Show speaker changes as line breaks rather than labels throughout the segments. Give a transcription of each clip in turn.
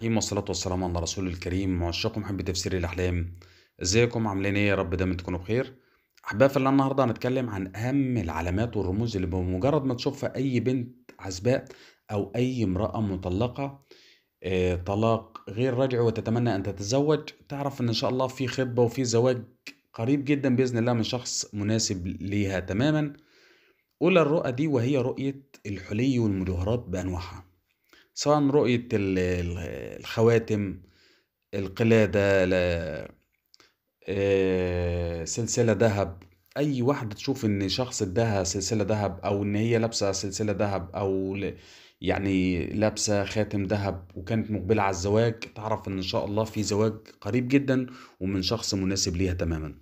الرحيم والصلاة والسلام على رسول الكريم معشقكم محب تفسير الأحلام ازيكم عاملين ايه يا رب دايما تكونوا بخير أحباب في النهاردة هنتكلم عن أهم العلامات والرموز اللي بمجرد ما تشوفها أي بنت عزباء أو أي امرأة مطلقة آه، طلاق غير رجعي وتتمنى أن تتزوج تعرف أن إن شاء الله في خطبة وفي زواج قريب جدا باذن الله من شخص مناسب ليها تماما اولى الرؤى دي وهي رؤيه الحلي والمجوهرات بانواعها سواء رؤيه الخواتم القلاده آه، سلسله ذهب اي واحده تشوف ان شخص اداها سلسله ذهب او ان هي لابسه سلسله ذهب او يعني لابسة خاتم ذهب وكانت مقبلة على الزواج تعرف ان شاء الله في زواج قريب جدا ومن شخص مناسب ليها تماما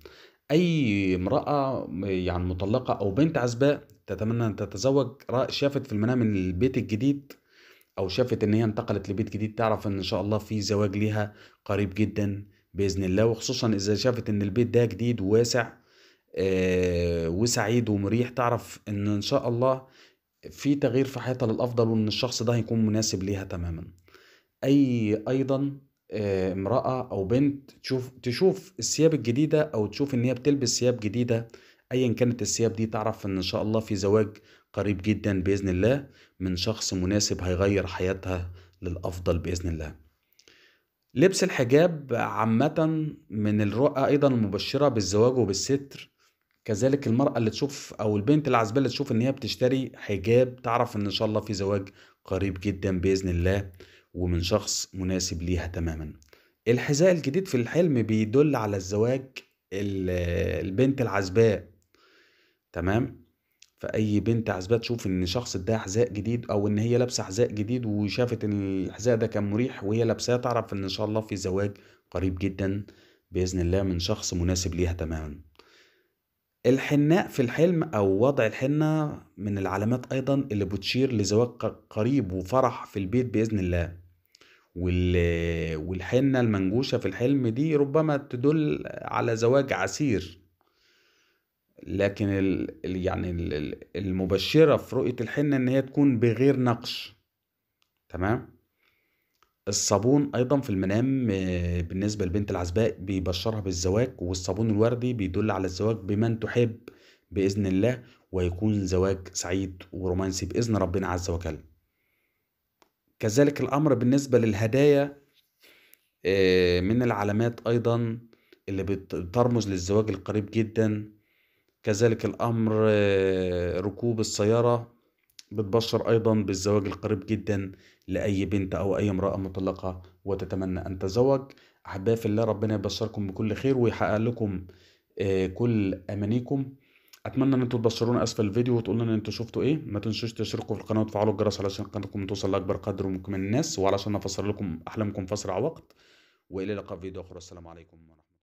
اي امرأة يعني مطلقة او بنت عزباء تتمنى ان تتزوج شافت في المنام ان البيت الجديد او شافت ان هي انتقلت لبيت جديد تعرف ان شاء الله في زواج ليها قريب جدا باذن الله وخصوصا اذا شافت ان البيت ده جديد وواسع وسعيد ومريح تعرف ان ان شاء الله في تغيير في حياتها للافضل وان الشخص ده هيكون مناسب ليها تماما اي ايضا آه، امرأة او بنت تشوف تشوف الثياب الجديدة او تشوف ان هي بتلبس ثياب جديدة ايا كانت الثياب دي تعرف ان ان شاء الله في زواج قريب جدا باذن الله من شخص مناسب هيغير حياتها للافضل باذن الله لبس الحجاب عامة من الرؤى ايضا المبشرة بالزواج وبالستر كذلك المرأة اللي تشوف أو البنت العزباء اللي تشوف إن هي بتشتري حجاب تعرف إن إن شاء الله في زواج قريب جدا بإذن الله ومن شخص مناسب ليها تماما الحذاء الجديد في الحلم بيدل على الزواج البنت العزباء تمام فأي بنت عزباء تشوف إن شخص ده حذاء جديد أو إن هي لابسة حذاء جديد وشافت إن الحذاء ده كان مريح وهي لابساه تعرف إن إن شاء الله في زواج قريب جدا بإذن الله من شخص مناسب ليها تماما الحناء في الحلم أو وضع الحنة من العلامات أيضا اللي بتشير لزواج قريب وفرح في البيت بإذن الله والحنة المنجوشة في الحلم دي ربما تدل على زواج عسير لكن ال يعني المبشرة في رؤية الحنة إن هي تكون بغير نقش تمام الصابون أيضا في المنام آه، بالنسبة للبنت العزباء بيبشرها بالزواج والصابون الوردي بيدل على الزواج بمن تحب بإذن الله ويكون زواج سعيد ورومانسي بإذن ربنا عز وجل كذلك الأمر بالنسبة للهدايا آه، من العلامات أيضا اللي بترمز للزواج القريب جدا كذلك الأمر آه، ركوب السيارة بتبشر أيضا بالزواج القريب جدا لأي بنت أو أي امرأة مطلقة وتتمنى أن تزوج أحبائي في الله ربنا يبشركم بكل خير ويحقق لكم آه، كل أمانيكم اتمنى ان أنتم تبشرونا اسفل الفيديو وتقولوا لنا أنتم شفتوا ايه ما تنسوش تشتركوا في القناه وتفعلوا الجرس علشان قناتكم توصل لاكبر قدر ممكن من الناس وعلشان افسر لكم احلامكم في اسرع وقت والى لقاء فيديو اخر السلام عليكم ورحمه